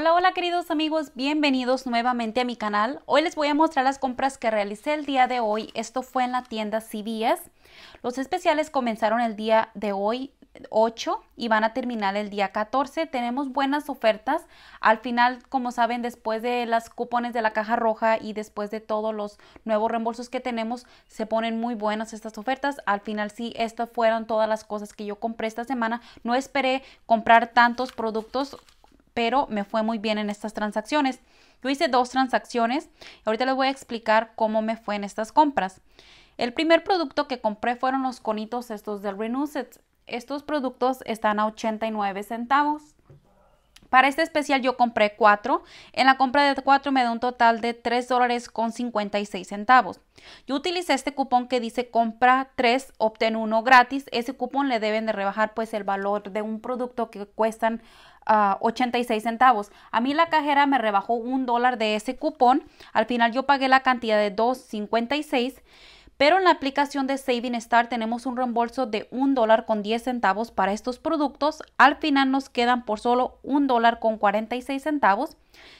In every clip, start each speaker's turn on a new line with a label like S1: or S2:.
S1: Hola, hola queridos amigos, bienvenidos nuevamente a mi canal. Hoy les voy a mostrar las compras que realicé el día de hoy. Esto fue en la tienda CVS. Los especiales comenzaron el día de hoy 8 y van a terminar el día 14. Tenemos buenas ofertas. Al final, como saben, después de las cupones de la caja roja y después de todos los nuevos reembolsos que tenemos, se ponen muy buenas estas ofertas. Al final sí, estas fueron todas las cosas que yo compré esta semana. No esperé comprar tantos productos pero me fue muy bien en estas transacciones. Yo hice dos transacciones. Ahorita les voy a explicar cómo me fue en estas compras. El primer producto que compré fueron los conitos estos del Renuset. Estos productos están a 89 centavos. Para este especial yo compré cuatro. En la compra de cuatro me da un total de 3 dólares con 56 centavos. Yo utilicé este cupón que dice compra 3, obtén uno gratis. Ese cupón le deben de rebajar pues el valor de un producto que cuestan ah, y 86 centavos. A mí la cajera me rebajó un dólar de ese cupón. Al final yo pagué la cantidad de 2.56 pero en la aplicación de Saving Star tenemos un reembolso de un dólar con 10 centavos para estos productos. Al final nos quedan por solo un dólar con 46 centavos.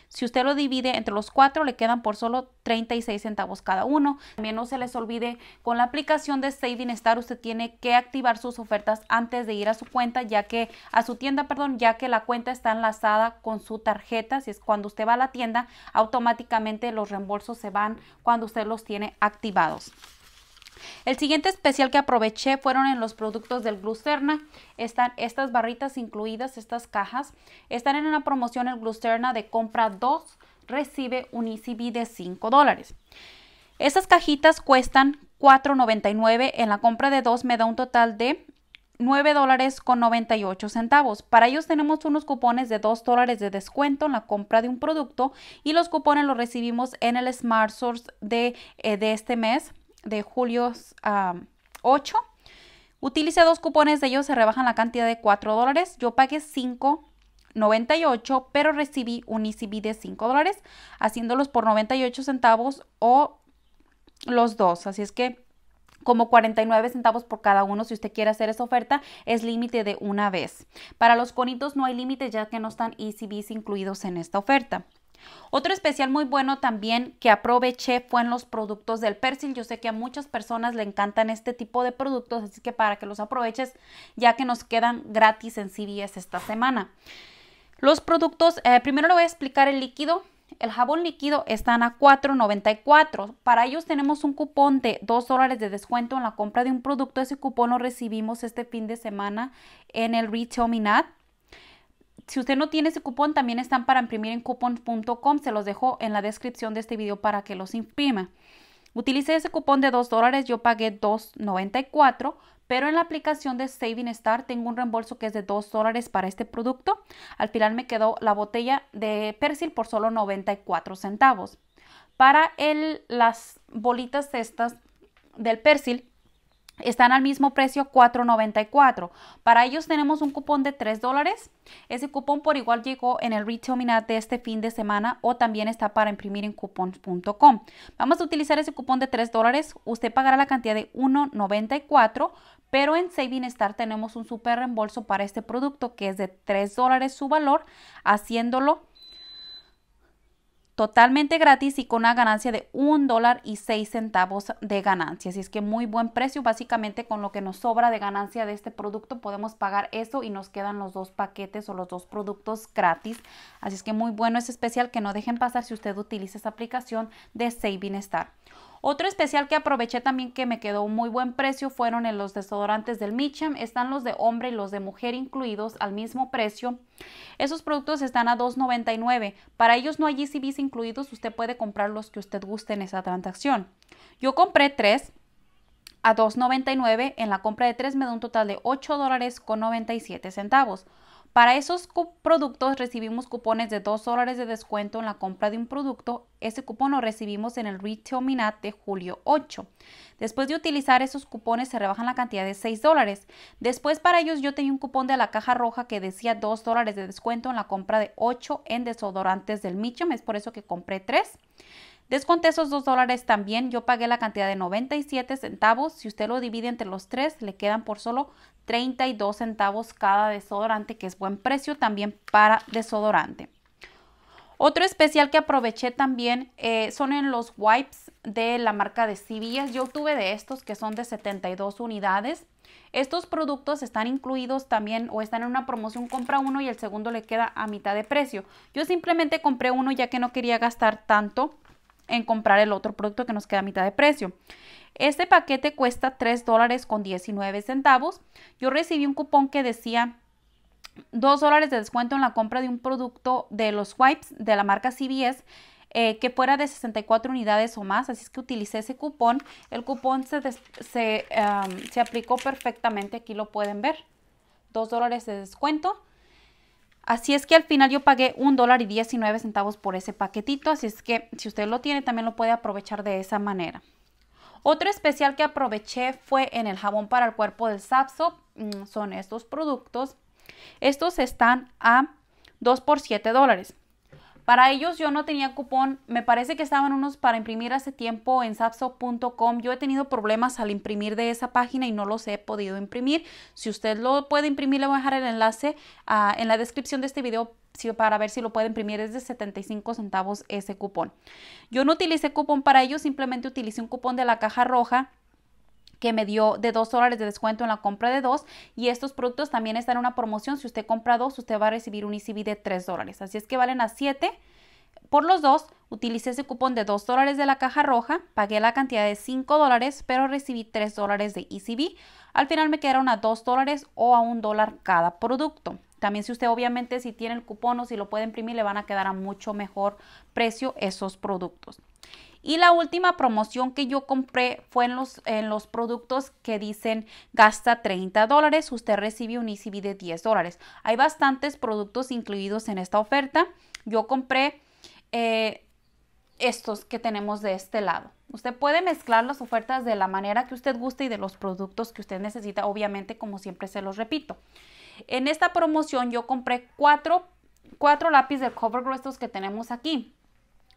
S1: Si usted lo divide entre los cuatro, le quedan por solo 36 centavos cada uno. También no se les olvide, con la aplicación de Saving Star usted tiene que activar sus ofertas antes de ir a su cuenta, ya que a su tienda, perdón, ya que la cuenta está enlazada con su tarjeta. Si es cuando usted va a la tienda, automáticamente los reembolsos se van cuando usted los tiene activados. El siguiente especial que aproveché fueron en los productos del Glucerna. Están estas barritas incluidas, estas cajas. Están en una promoción el Glucerna de compra 2, recibe un ECB de 5 dólares. Estas cajitas cuestan $4.99. En la compra de 2 me da un total de 9 dólares con 98 centavos. Para ellos tenemos unos cupones de 2 dólares de descuento en la compra de un producto y los cupones los recibimos en el Smart Source de, eh, de este mes de julio a 8. utilice dos cupones de ellos, se rebajan la cantidad de 4 dólares. Yo pagué 5.98, pero recibí un ECB de 5 dólares, haciéndolos por 98 centavos o los dos. Así es que como 49 centavos por cada uno si usted quiere hacer esa oferta, es límite de una vez. Para los conitos no hay límite ya que no están ECBs incluidos en esta oferta. Otro especial muy bueno también que aproveché fue en los productos del persil. Yo sé que a muchas personas le encantan este tipo de productos, así que para que los aproveches, ya que nos quedan gratis en CVS esta semana. Los productos, eh, primero le voy a explicar el líquido. El jabón líquido están a $4.94. Para ellos tenemos un cupón de 2 dólares de descuento en la compra de un producto. Ese cupón lo recibimos este fin de semana en el Retail Minat. Si usted no tiene ese cupón, también están para imprimir en cupon.com. Se los dejo en la descripción de este video para que los imprima. Utilicé ese cupón de 2 dólares, yo pagué 2.94, pero en la aplicación de Saving Star tengo un reembolso que es de 2 dólares para este producto. Al final me quedó la botella de Persil por solo 94 centavos. Para el, las bolitas estas del Persil, están al mismo precio $4.94. Para ellos tenemos un cupón de $3 dólares. Ese cupón por igual llegó en el retail minat de este fin de semana o también está para imprimir en coupons.com. Vamos a utilizar ese cupón de $3 dólares. Usted pagará la cantidad de $1.94, pero en Saving Star tenemos un super reembolso para este producto que es de $3 dólares su valor, haciéndolo totalmente gratis y con una ganancia de un dólar y seis centavos de ganancia. Así es que muy buen precio, básicamente con lo que nos sobra de ganancia de este producto podemos pagar eso y nos quedan los dos paquetes o los dos productos gratis. Así es que muy bueno, es especial que no dejen pasar si usted utiliza esa aplicación de Saving Star. Otro especial que aproveché también que me quedó muy buen precio fueron en los desodorantes del Mitcham. Están los de hombre y los de mujer incluidos al mismo precio. Esos productos están a $2.99. Para ellos no hay GCBs e incluidos. Usted puede comprar los que usted guste en esa transacción. Yo compré tres a $2.99. En la compra de tres me da un total de $8.97 centavos. Para esos productos recibimos cupones de 2 dólares de descuento en la compra de un producto. Ese cupón lo recibimos en el Retail Minat de julio 8. Después de utilizar esos cupones se rebajan la cantidad de 6 dólares. Después para ellos yo tenía un cupón de la caja roja que decía 2 dólares de descuento en la compra de 8 en desodorantes del Mitchum. Es por eso que compré 3. Desconté esos dos dólares también. Yo pagué la cantidad de 97 centavos. Si usted lo divide entre los tres, le quedan por solo 32 centavos cada desodorante, que es buen precio también para desodorante. Otro especial que aproveché también eh, son en los wipes de la marca de CVS. Yo tuve de estos que son de 72 unidades. Estos productos están incluidos también o están en una promoción, compra uno y el segundo le queda a mitad de precio. Yo simplemente compré uno ya que no quería gastar tanto en comprar el otro producto que nos queda a mitad de precio. Este paquete cuesta 3 dólares con 19 centavos. Yo recibí un cupón que decía 2 dólares de descuento en la compra de un producto de los wipes de la marca CBS eh, que fuera de 64 unidades o más. Así es que utilicé ese cupón. El cupón se, se aplicó perfectamente. Aquí lo pueden ver. 2 dólares de descuento. Así es que al final yo pagué un dólar y 19 centavos por ese paquetito, así es que si usted lo tiene también lo puede aprovechar de esa manera. Otro especial que aproveché fue en el jabón para el cuerpo del Sapso, mm, son estos productos. Estos están a 2 por 7 dólares. Para ellos yo no tenía cupón, me parece que estaban unos para imprimir hace tiempo en sapso.com. Yo he tenido problemas al imprimir de esa página y no los he podido imprimir. Si usted lo puede imprimir, le voy a dejar el enlace ah, en la descripción de este video para ver si lo puede imprimir es de 75 centavos ese cupón. Yo no utilicé cupón para ellos. simplemente utilicé un cupón de la caja roja que me dio de 2 dólares de descuento en la compra de dos y estos productos también están en una promoción. Si usted compra dos, usted va a recibir un ECB de 3 dólares. Así es que valen a 7 por los dos. Utilicé ese cupón de 2 dólares de la caja roja, pagué la cantidad de 5 dólares, pero recibí 3 dólares de ECB. Al final me quedaron a 2 dólares o a 1 dólar cada producto. También si usted obviamente si tiene el cupón o si lo puede imprimir, le van a quedar a mucho mejor precio esos productos. Y la última promoción que yo compré fue en los, en los productos que dicen gasta 30 dólares, usted recibe un ECB de 10 dólares. Hay bastantes productos incluidos en esta oferta. Yo compré eh, estos que tenemos de este lado. Usted puede mezclar las ofertas de la manera que usted guste y de los productos que usted necesita, obviamente como siempre se los repito. En esta promoción yo compré cuatro, cuatro lápices de cover estos que tenemos aquí.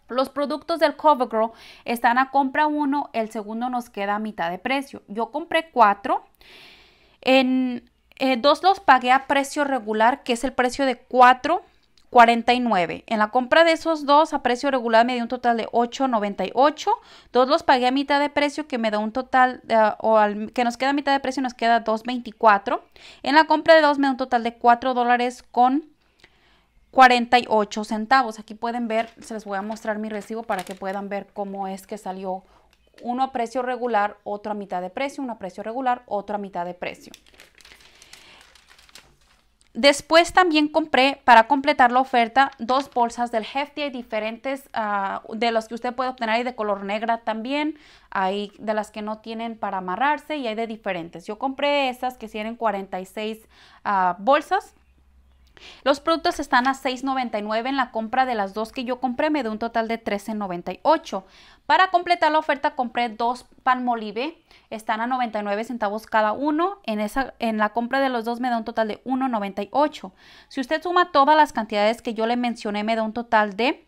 S1: Los productos del CoverGirl están a compra uno, el segundo nos queda a mitad de precio. Yo compré 4, En eh, dos los pagué a precio regular, que es el precio de 4.49. En la compra de esos dos a precio regular me dio un total de 8.98. Dos los pagué a mitad de precio, que me da un total, eh, o que nos queda a mitad de precio, nos queda 2.24. En la compra de dos me da un total de 4 dólares con 48 centavos. Aquí pueden ver, se les voy a mostrar mi recibo para que puedan ver cómo es que salió uno a precio regular, otro a mitad de precio, uno a precio regular, otro a mitad de precio. Después también compré, para completar la oferta, dos bolsas del Hefty diferentes ah, de los que usted puede obtener y de color negra también. Hay de las que no tienen para amarrarse y hay de diferentes. Yo compré esas que tienen 46 ah, bolsas los productos están a $6.99 en la compra de las dos que yo compré, me da un total de $13.98. Para completar la oferta compré dos palmolive, están a 99 centavos cada uno. En, esa, en la compra de los dos me da un total de 1.98. Si usted suma todas las cantidades que yo le mencioné, me da un total de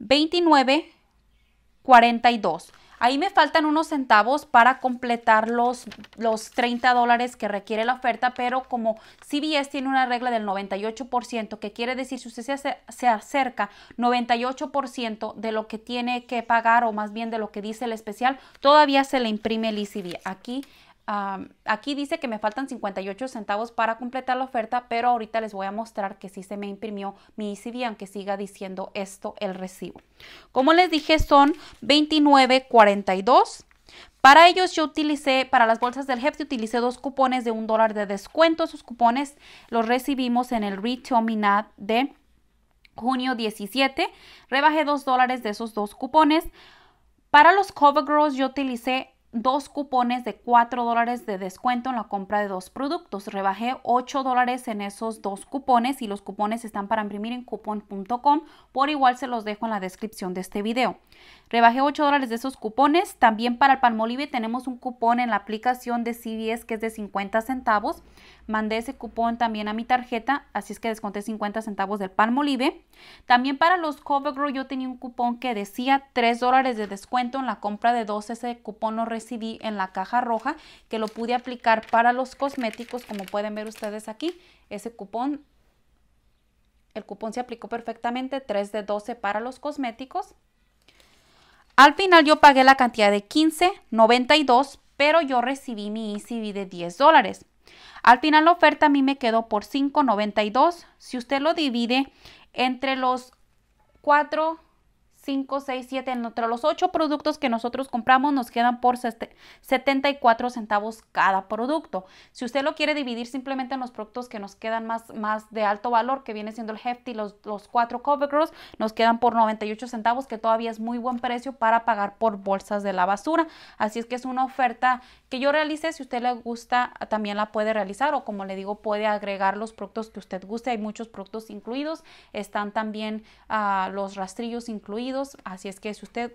S1: 29.42. Ahí me faltan unos centavos para completar los, los 30 dólares que requiere la oferta, pero como CBS tiene una regla del 98%, que quiere decir si usted se, se acerca 98% de lo que tiene que pagar o más bien de lo que dice el especial, todavía se le imprime el ICB. Aquí aquí dice que me faltan 58 centavos para completar la oferta, pero ahorita les voy a mostrar que sí se me imprimió mi ECB, aunque siga diciendo esto el recibo. Como les dije, son 29.42. Para ellos yo utilicé, para las bolsas del Hefty, utilicé dos cupones de un dólar de descuento. Esos cupones los recibimos en el Retail Minad de junio 17. Rebajé dos dólares de esos dos cupones. Para los Cover yo utilicé dos cupones de 4 dólares de descuento en la compra de dos productos. Rebajé 8 dólares en esos dos cupones y los cupones están para imprimir en coupon.com. Por igual se los dejo en la descripción de este video. Rebajé 8 dólares de esos cupones. También para el Palmolive tenemos un cupón en la aplicación de CVS que es de 50 centavos mandé ese cupón también a mi tarjeta, así es que desconté 50 centavos del Palmolive. También para los CoverGirl yo tenía un cupón que decía 3 dólares de descuento en la compra de 12. Ese cupón lo recibí en la caja roja que lo pude aplicar para los cosméticos, como pueden ver ustedes aquí. Ese cupón, el cupón se aplicó perfectamente, 3 de 12 para los cosméticos. Al final yo pagué la cantidad de 15.92, pero yo recibí mi ECB de 10 dólares. Al final la oferta a mí me quedó por 5.92. Si usted lo divide entre los 4, 5, 6, 7, entre los 8 productos que nosotros compramos nos quedan por 74 centavos cada producto. Si usted lo quiere dividir simplemente en los productos que nos quedan más, más de alto valor, que viene siendo el Hefty, los, los 4 Covergirls, nos quedan por 98 centavos, que todavía es muy buen precio para pagar por bolsas de la basura. Así es que es una oferta que yo realice. Si usted le gusta, también la puede realizar o como le digo, puede agregar los productos que usted guste. Hay muchos productos incluidos. Están también ah, los rastrillos incluidos. Así es que si usted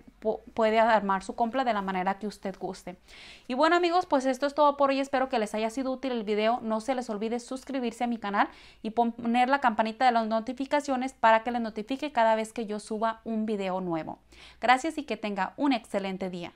S1: puede armar su compra de la manera que usted guste. Y bueno amigos, pues esto es todo por hoy. Espero que les haya sido útil el video. No se les olvide suscribirse a mi canal y poner la campanita de las notificaciones para que les notifique cada vez que yo suba un video nuevo. Gracias y que tenga un excelente día.